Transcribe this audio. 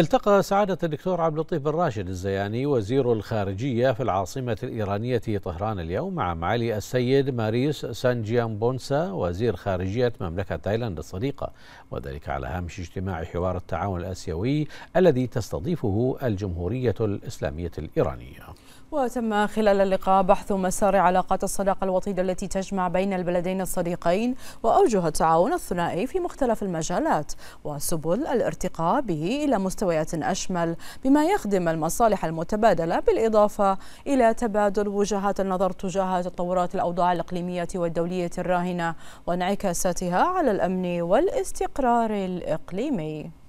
التقى سعادة الدكتور عبد اللطيف بن راشد الزياني وزير الخارجية في العاصمة الإيرانية طهران اليوم مع معالي السيد ماريس سانجيان بونسا وزير خارجية مملكة تايلاند الصديقة وذلك على هامش اجتماع حوار التعاون الآسيوي الذي تستضيفه الجمهورية الإسلامية الإيرانية وتم خلال اللقاء بحث مسار علاقات الصداقة الوطيدة التي تجمع بين البلدين الصديقين وأوجه التعاون الثنائي في مختلف المجالات وسبل الارتقاء به إلى مستوى مستويات أشمل بما يخدم المصالح المتبادلة بالإضافة إلى تبادل وجهات النظر تجاه تطورات الأوضاع الإقليمية والدولية الراهنة وانعكاساتها على الأمن والاستقرار الإقليمي